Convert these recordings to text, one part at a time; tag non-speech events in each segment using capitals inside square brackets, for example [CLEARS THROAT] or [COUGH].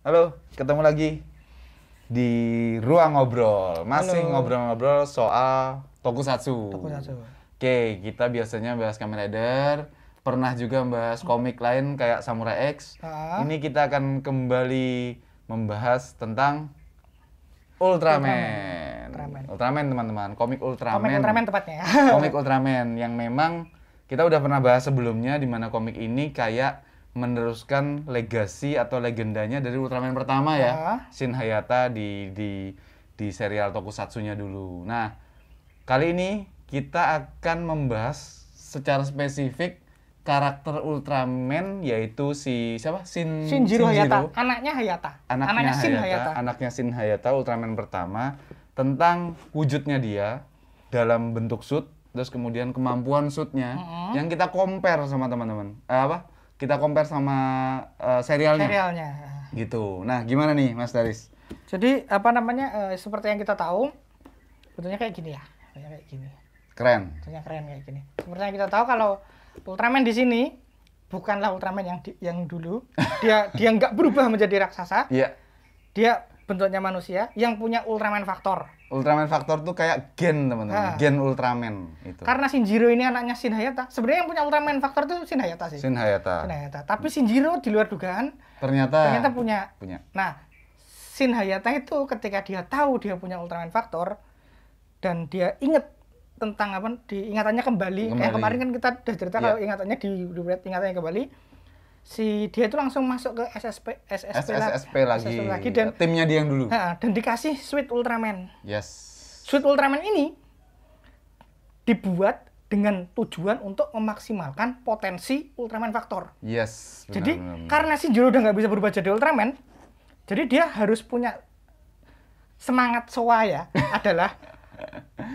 Halo, ketemu lagi di ruang ngobrol. Masih ngobrol-ngobrol soal tokusatsu. Tokusatsu. Oke, kita biasanya bahas Kamen Rider, pernah juga membahas komik lain kayak Samurai X. Ha? Ah. Ini kita akan kembali membahas tentang Ultraman. Ultraman, Ultraman teman-teman, komik Ultraman. Komik Ultraman tepatnya. komik Ultraman yang memang kita udah pernah bahas sebelumnya di mana komik ini kayak meneruskan legasi atau legendanya dari Ultraman pertama ya, ya. Shin Hayata di di di serial Tokusatsu-nya dulu. Nah, kali ini kita akan membahas secara spesifik karakter Ultraman yaitu si siapa? Shin Shinjiro, Shinjiro. Hayata, anaknya Hayata. Anaknya, anaknya Hayata, Shin Hayata, anaknya Shin Hayata Ultraman pertama tentang wujudnya dia dalam bentuk suit terus kemudian kemampuan suitnya mm -hmm. yang kita compare sama teman-teman. Eh, apa? kita compare sama uh, serialnya. Serialnya. Gitu. Nah, gimana nih Mas Daris? Jadi apa namanya uh, seperti yang kita tahu bentuknya kayak gini ya. kayak gini. Keren. Bentuknya keren kayak gini. Seperti yang kita tahu kalau Ultraman di sini bukanlah Ultraman yang di, yang dulu. [LAUGHS] Dia dia nggak berubah menjadi raksasa. Iya. Yeah. Dia bentuknya manusia yang punya Ultraman faktor. Ultraman faktor tuh kayak gen teman-teman, nah. gen Ultraman itu. Karena Shinjiro ini anaknya Shin Hayata. Sebenarnya yang punya Ultraman faktor tuh Shin Hayata sih. Shin Hayata. Shin Hayata. Tapi Shinjiro di luar dugaan ternyata ternyata punya. Punya. Nah, Shin Hayata itu ketika dia tahu dia punya Ultraman faktor dan dia inget tentang apa diingatannya kembali, kembali. kayak kemarin kan kita udah cerita ya. kalau ingatannya di, di ingatannya kembali si dia itu langsung masuk ke SSP SSP, SSSP lagi. SSP lagi dan timnya dia yang dulu. uh, dan dikasih Sweet Ultraman. Yes. Sweet Ultraman ini dibuat dengan tujuan untuk memaksimalkan potensi Ultraman Factor. Yes. Benar, jadi benar, benar. karena si Jiro udah nggak bisa berubah jadi Ultraman, jadi dia harus punya semangat soa ya [LAUGHS] adalah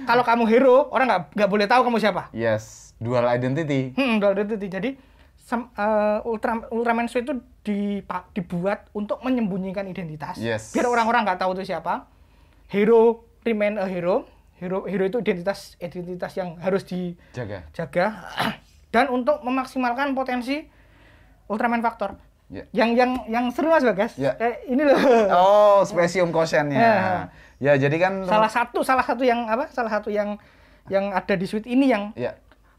kalau kamu hero orang nggak nggak boleh tahu kamu siapa. Yes. Dual identity. Hmm, dual identity. Jadi Sem, uh, Ultra, Ultraman Suit itu dipa, dibuat untuk menyembunyikan identitas. Yes. Biar orang-orang nggak tahu itu siapa. Hero remain a hero. Hero hero itu identitas identitas yang harus dijaga. Jaga. [CLEARS THROAT] Dan untuk memaksimalkan potensi Ultraman Factor. Yeah. Yang yang yang seru Mas Bagas. Yeah. Eh, ini loh. Oh, spesium kosennya. Yeah. Ya, jadi kan salah satu salah satu yang apa? Salah satu yang yang ada di suite ini yang yeah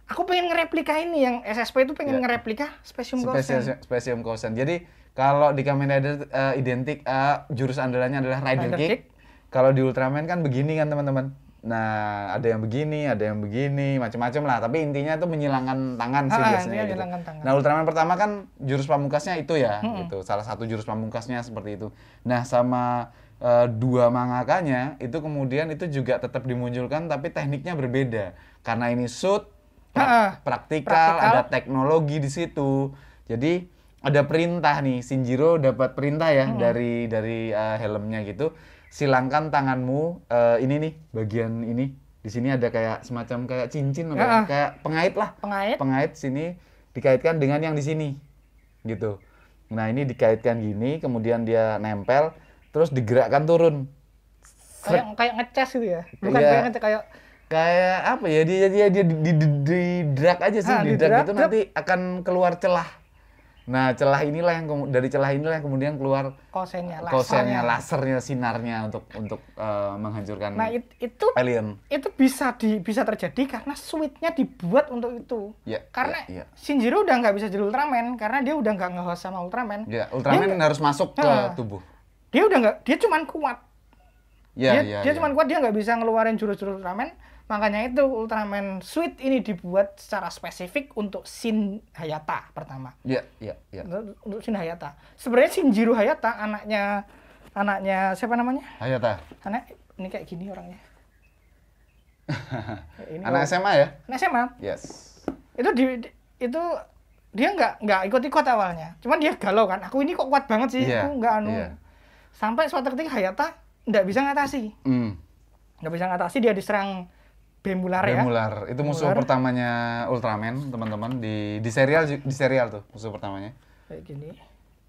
aku pengen ngereplika ini yang SSP itu pengen yeah. ngereplika Spesium Gaussian. Spesium, Jadi kalau di Kamen Rider uh, identik uh, jurus andalannya adalah Rider, Rider Kick. Kick. Kalau di Ultraman kan begini kan teman-teman. Nah, ada yang begini, ada yang begini, macam-macam lah. Tapi intinya itu menyilangkan tangan sih ah, biasanya gitu. Tangan. Nah, Ultraman pertama kan jurus pamungkasnya itu ya, hmm. gitu. Salah satu jurus pamungkasnya seperti itu. Nah, sama uh, dua mangakanya itu kemudian itu juga tetap dimunculkan tapi tekniknya berbeda. Karena ini suit pra praktikal, praktikal, ada teknologi di situ. Jadi ada perintah nih, Shinjiro dapat perintah ya hmm. dari dari uh, helmnya gitu. Silangkan tanganmu uh, ini nih bagian ini. Di sini ada kayak semacam kayak cincin apa? Ya? kayak pengait lah. Pengait. Pengait sini dikaitkan dengan yang di sini. Gitu. Nah, ini dikaitkan gini, kemudian dia nempel terus digerakkan turun. Kayak kayak ngeces gitu ya. Bukan iya. kayak kayak kayak apa ya dia dia dia di, di, di drag aja sih ah, di drag itu nanti akan keluar celah nah celah inilah yang dari celah inilah yang kemudian keluar kosennya lasernya, kosennya, lasernya sinarnya untuk untuk uh, menghancurkan nah it, itu alien itu bisa di bisa terjadi karena switchnya dibuat untuk itu ya, karena ya, ya. Shinjiro udah nggak bisa jadi Ultraman karena dia udah nggak ngehost sama Ultraman ya, Ultraman dia harus masuk ke uh, tubuh dia udah nggak dia cuman kuat ya, dia, ya, dia ya. cuman kuat dia nggak bisa ngeluarin jurus-jurus Ultraman Makanya itu Ultraman Sweet ini dibuat secara spesifik untuk Shin Hayata pertama. Iya, iya, iya. Untuk, untuk Shin Hayata. Sebenarnya Shinjiro Hayata anaknya anaknya siapa namanya? Hayata. Anak ini kayak gini orangnya. [LAUGHS] ini anak orang. SMA ya? Anak SMA. Yes. Itu di, di itu dia nggak nggak ikut-ikut awalnya. Cuman dia galau kan. Aku ini kok kuat banget sih. Yeah. Aku nggak anu. Yeah. Sampai suatu ketika Hayata nggak bisa ngatasi. Mm. Nggak bisa ngatasi dia diserang Bemular, ya? Bemular. itu musuh Bemular. pertamanya Ultraman, teman-teman di di serial di serial tuh musuh pertamanya. Kayak gini.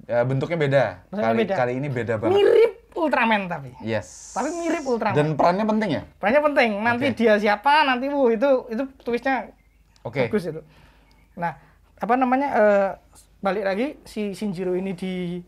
Ya, bentuknya beda. kali beda. kali ini beda banget. Mirip Ultraman tapi. Yes. Tapi mirip Ultraman. Dan perannya penting ya? Perannya penting. Nanti okay. dia siapa, nanti wuh itu itu tulisnya Oke. Okay. Bagus itu. Nah, apa namanya uh, balik lagi si Shinjiro ini di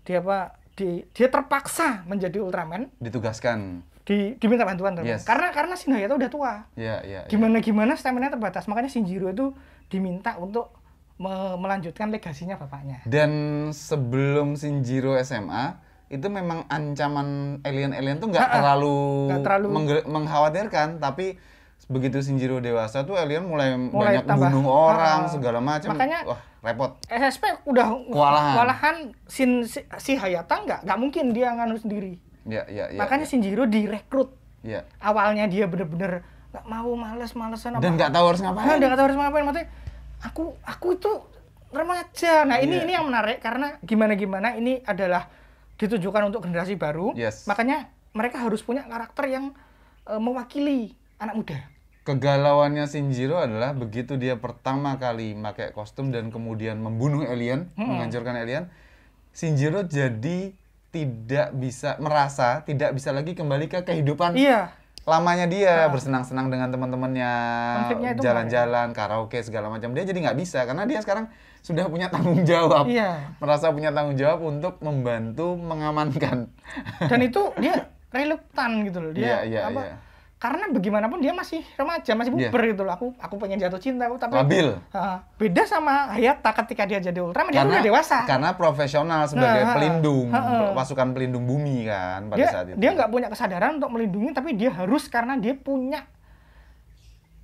di apa di dia terpaksa menjadi Ultraman. Ditugaskan di, diminta bantuan teman. Yes. Karena karena si itu udah tua. Yeah, yeah, iya. gimana yeah. gimana stamina terbatas. Makanya Shinjiro itu diminta untuk me melanjutkan legasinya bapaknya. Dan sebelum Shinjiro SMA itu memang ancaman alien-alien tuh nggak terlalu, gak terlalu... mengkhawatirkan, tapi begitu Shinjiro dewasa tuh alien mulai, mulai banyak tambah. bunuh orang uh, segala macam. Makanya Wah, repot. SSP udah kewalahan. Kewalahan sin, si, si Hayata nggak nggak mungkin dia nganu sendiri Ya, ya, ya, Makanya ya. Shinjiro direkrut. Ya. Awalnya dia bener-bener nggak -bener mau males malesan apa. Dan nggak tahu harus ngapain. Nggak tahu harus ngapain. Maksudnya aku aku itu remaja. Nah ini yeah. ini yang menarik karena gimana gimana ini adalah ditujukan untuk generasi baru. Yes. Makanya mereka harus punya karakter yang uh, mewakili anak muda kegalauannya Shinjiro adalah begitu dia pertama kali pakai kostum dan kemudian membunuh alien, hmm. menghancurkan alien, Shinjiro jadi tidak bisa merasa tidak bisa lagi kembali ke kehidupan iya. lamanya dia nah. bersenang-senang dengan teman-temannya jalan-jalan karaoke segala macam dia jadi nggak bisa karena dia sekarang sudah punya tanggung jawab iya. merasa punya tanggung jawab untuk membantu mengamankan dan [LAUGHS] itu dia reluctant gitu loh dia iya, iya, apa iya karena bagaimanapun dia masih remaja masih iya. puber yeah. gitu loh aku aku pengen jatuh cinta aku tapi labil uh, beda sama Hayata ketika dia jadi Ultraman karena, dia udah dewasa karena profesional sebagai nah, pelindung uh, uh, pasukan pelindung bumi kan pada dia, saat itu dia nggak punya kesadaran untuk melindungi tapi dia harus karena dia punya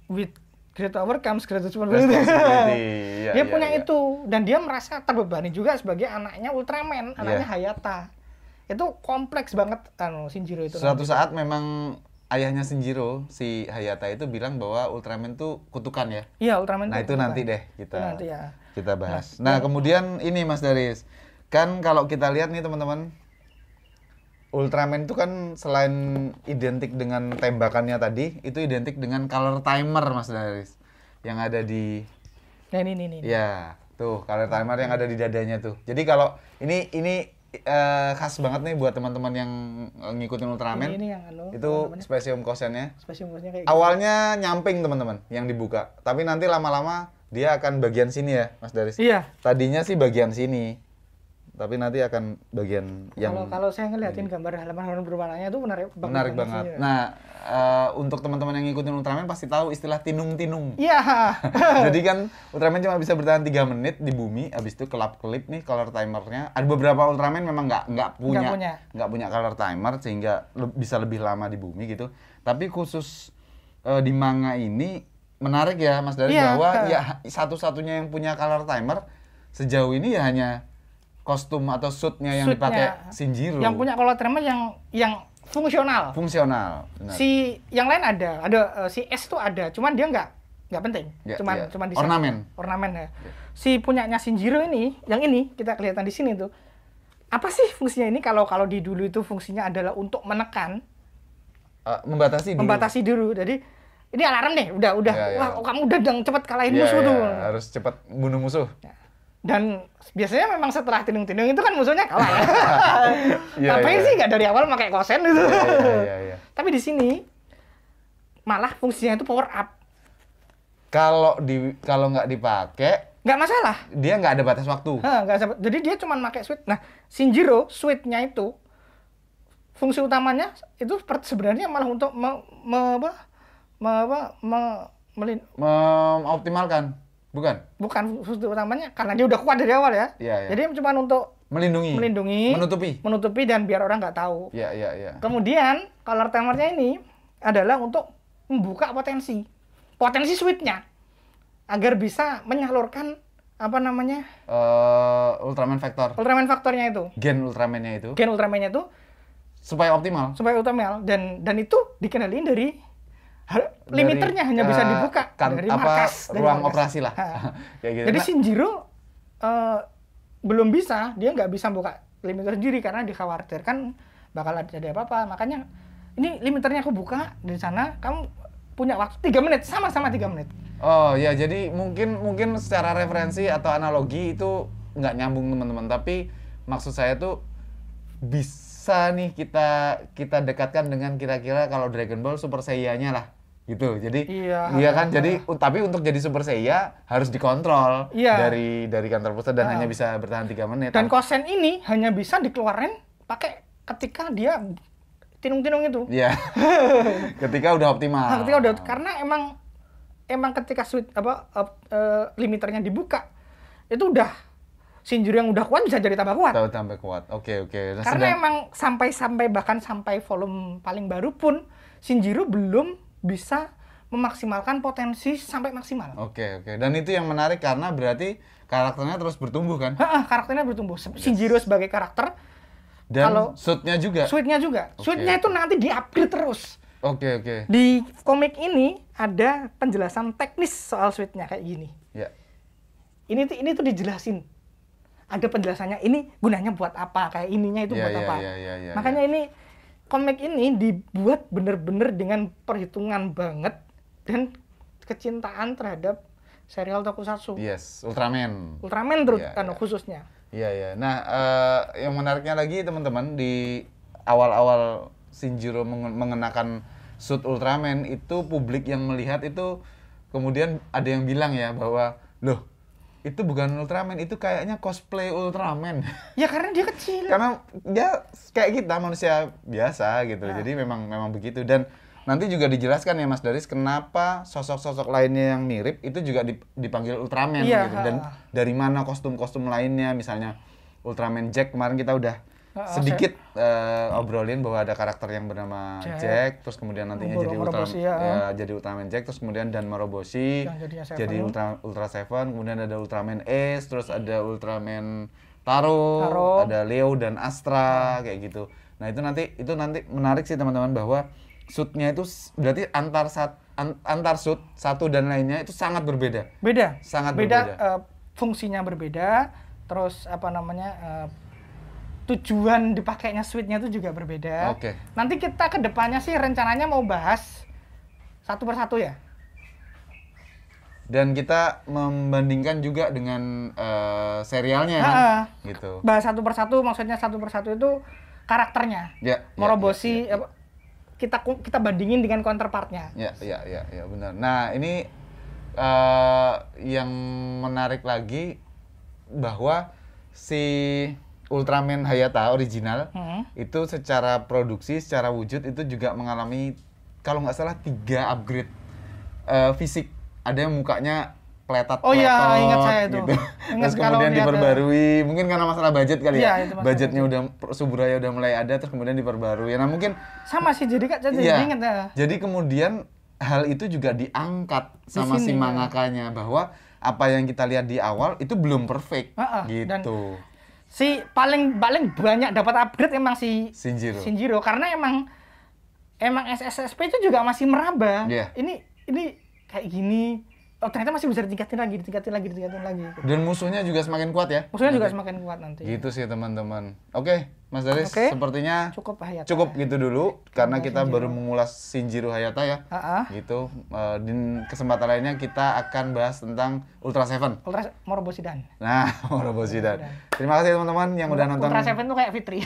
with great power comes great responsibility yeah, [LAUGHS] iya, dia yeah, punya yeah. itu dan dia merasa terbebani juga sebagai anaknya Ultraman anaknya yeah. Hayata itu kompleks banget anu Shinjiro itu suatu saat memang ayahnya Senjiro si Hayata itu bilang bahwa Ultraman tuh kutukan ya. Iya, Ultraman. Nah, itu kutukan. nanti deh kita. nanti ya. Kita bahas. Nah, nah, ya. kemudian ini Mas Daris. Kan kalau kita lihat nih teman-teman Ultraman itu kan selain identik dengan tembakannya tadi, itu identik dengan color timer Mas Daris. Yang ada di Nah, ini ini ini. Ya, tuh color timer yang ada di dadanya tuh. Jadi kalau ini ini uh, khas banget nih buat teman-teman yang ngikutin Ultraman. Ini, ini yang anu, itu spesium kosennya. Spesium kosennya kayak Awalnya gitu. nyamping teman-teman yang dibuka, tapi nanti lama-lama dia akan bagian sini ya, Mas Daris. Iya. Tadinya sih bagian sini tapi nanti akan bagian yang kalau kalau saya ngeliatin gambar halaman-halaman berwarnanya itu menarik banget. Menarik banget. Sih, Nah, uh, untuk teman-teman yang ngikutin Ultraman pasti tahu istilah tinung-tinung. Iya. -tinung. [LAUGHS] Jadi kan Ultraman cuma bisa bertahan tiga menit di bumi, abis itu kelap-kelip nih color timernya. Ada beberapa Ultraman memang nggak nggak punya nggak punya. punya color timer sehingga le bisa lebih lama di bumi gitu. Tapi khusus uh, di manga ini menarik ya Mas dari yeah. bahwa ya satu-satunya yang punya color timer sejauh ini ya hanya kostum atau suitnya yang suitnya. dipakai Shinjiro. Yang punya kalau Ultraman yang yang fungsional. Fungsional. Benar. Si yang lain ada, ada uh, si S itu ada, cuman dia nggak nggak penting. Ya, cuman ya. cuman di ornamen. Ornamen ya. ya. Si punyanya Shinjiro ini, yang ini kita kelihatan di sini tuh. Apa sih fungsinya ini kalau kalau di dulu itu fungsinya adalah untuk menekan uh, membatasi dulu. Membatasi dulu. Jadi ini alarm nih, udah udah ya, ya. wah kamu udah dong cepet kalahin ya, musuh ya. tuh. Harus cepet bunuh musuh. Ya dan biasanya memang setelah tindung-tindung itu kan musuhnya kalah ya. ya Apa ya. sih nggak dari awal pakai kosen itu. Ya, ya, ya, ya. Iya. Tapi di sini malah fungsinya itu power up. Kalau di kalau nggak dipakai nggak masalah. Dia nggak ada batas waktu. Ha, gak, jadi dia cuma pakai switch. Nah, Shinjiro switch-nya itu fungsi utamanya itu sebenarnya malah untuk me, me, apa, me, apa, me, melin, mengoptimalkan Bukan. Bukan fungsi utamanya karena dia udah kuat dari awal ya. Iya, iya. Jadi cuma untuk melindungi. Melindungi. Menutupi. Menutupi dan biar orang nggak tahu. Iya, iya, iya. Kemudian color timernya ini adalah untuk membuka potensi. Potensi sweetnya agar bisa menyalurkan apa namanya? Uh, Ultraman Factor. Ultraman Factornya itu. Gen Ultramannya itu. Gen Ultramannya itu supaya optimal. Supaya optimal dan dan itu dikenalin dari limiternya dari, hanya bisa dibuka eh, kan, dari markas dari ruang markas. operasi lah [LAUGHS] ya gitu. jadi nah, Shinjiro uh, eh, belum bisa dia nggak bisa buka limiter sendiri karena dikhawatirkan bakal ada jadi apa apa makanya ini limiternya aku buka dari sana kamu punya waktu tiga menit sama-sama tiga menit oh ya jadi mungkin mungkin secara referensi atau analogi itu nggak nyambung teman-teman tapi maksud saya tuh bisa nih kita kita dekatkan dengan kira-kira kalau Dragon Ball Super Saiyan-nya lah gitu jadi iya, iya kan jadi tapi untuk jadi super saya harus dikontrol iya. dari dari kantor pusat dan uh. hanya bisa bertahan tiga menit dan kosen ini hanya bisa dikeluarin pakai ketika dia tinung-tinung itu iya [LAUGHS] ketika udah optimal nah, ketika udah karena emang emang ketika switch apa uh, uh, limiternya dibuka itu udah sinjur yang udah kuat bisa jadi tambah kuat. Tahu tambah kuat. Oke, okay, oke. Okay. Nah, karena sedang... emang sampai sampai bahkan sampai volume paling baru pun sinjiru belum bisa memaksimalkan potensi sampai maksimal. Oke okay, oke. Okay. Dan itu yang menarik karena berarti karakternya terus bertumbuh kan? Heeh, karakternya bertumbuh. Shinjiro yes. sebagai karakter. Dan kalau suitnya juga. Suitnya juga. Okay. Suitnya itu nanti di-upgrade terus. Oke okay, oke. Okay. Di komik ini ada penjelasan teknis soal suitnya kayak gini. Ya. Yeah. Ini tuh ini tuh dijelasin. Ada penjelasannya. Ini gunanya buat apa? Kayak ininya itu yeah, buat yeah, apa? Yeah, yeah, yeah, ya. Makanya yeah. ini komik ini dibuat bener-bener dengan perhitungan banget dan kecintaan terhadap serial tokusatsu. Yes, Ultraman. Ultraman terus yeah, kan, yeah. khususnya. Iya, yeah, iya. Yeah. Nah, uh, yang menariknya lagi teman-teman di awal-awal Shinjiro mengenakan suit Ultraman itu publik yang melihat itu kemudian ada yang bilang ya bahwa loh itu bukan Ultraman itu kayaknya cosplay Ultraman ya karena dia kecil karena dia kayak kita manusia biasa gitu nah. jadi memang memang begitu dan nanti juga dijelaskan ya Mas Daris kenapa sosok-sosok lainnya yang mirip itu juga dipanggil Ultraman ya. gitu dan dari mana kostum-kostum lainnya misalnya Ultraman Jack kemarin kita udah Ah, sedikit uh, obrolin bahwa ada karakter yang bernama Jack, Jack terus kemudian nantinya jadi Ultraman ya. ya jadi Ultraman Jack terus kemudian Dan Maroboshi jadi ya. Ultra Ultra Seven kemudian ada Ultraman Ace terus ada Ultraman Taro, Taro. ada Leo dan Astra hmm. kayak gitu nah itu nanti itu nanti menarik sih teman-teman bahwa suitnya itu berarti antar sat, antar suit satu dan lainnya itu sangat berbeda beda sangat beda berbeda. Uh, fungsinya berbeda terus apa namanya uh, tujuan dipakainya sweetnya itu juga berbeda. Oke. Okay. Nanti kita kedepannya sih rencananya mau bahas satu persatu ya. Dan kita membandingkan juga dengan uh, serialnya ha, kan? gitu. Bahas satu persatu maksudnya satu persatu itu karakternya. Ya. ya Morobosi yeah, yeah, yeah. kita kita bandingin dengan counterpartnya. Ya, ya, ya, ya benar. Nah, ini uh, yang menarik lagi bahwa si Ultraman Hayata original hmm. itu secara produksi, secara wujud itu juga mengalami kalau nggak salah tiga upgrade uh, fisik. Ada yang mukanya peletat Oh iya, ingat saya itu. Gitu. Ingat terus kemudian eh. diperbarui, ada... mungkin karena masalah budget kali ya. ya? Budgetnya itu. udah Suburaya udah mulai ada terus kemudian diperbarui. Nah, mungkin sama sih jadi Kak, jadi ya, ingat ya. Jadi kemudian hal itu juga diangkat Di sama sini, si mangakanya ya. bahwa apa yang kita lihat di awal itu belum perfect uh -uh. gitu. Dan si paling paling banyak dapat upgrade emang si Shinjiro. Shinjiro karena emang emang SSSP itu juga masih meraba. Yeah. Ini ini kayak gini oh ternyata masih bisa ditingkatin lagi, ditingkatin lagi, ditingkatin lagi. Dan musuhnya juga semakin kuat ya? Musuhnya nanti. juga semakin kuat nanti. Gitu sih teman-teman. Oke, Mas Daris, okay. sepertinya cukup Hayata. Cukup ya. gitu dulu karena kita Shinjiro. baru mengulas Shinjiro Hayata ya. Uh -uh. Gitu. Uh, eh, di kesempatan lainnya kita akan bahas tentang Ultra Seven. Ultra Moroboshidan. Nah, [LAUGHS] Moroboshidan. Sidan. Terima kasih teman-teman yang udah nonton. Ultra Seven tuh kayak Fitri.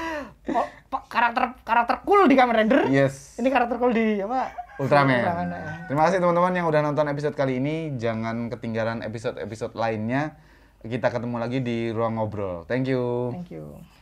[LAUGHS] oh, karakter karakter cool di Kamen Rider. Yes. Ini karakter cool di apa? Ultraman. Ultraman ya. Terima kasih teman-teman yang udah nonton episode kali ini. Jangan ketinggalan episode-episode lainnya. Kita ketemu lagi di ruang ngobrol. Thank you. Thank you.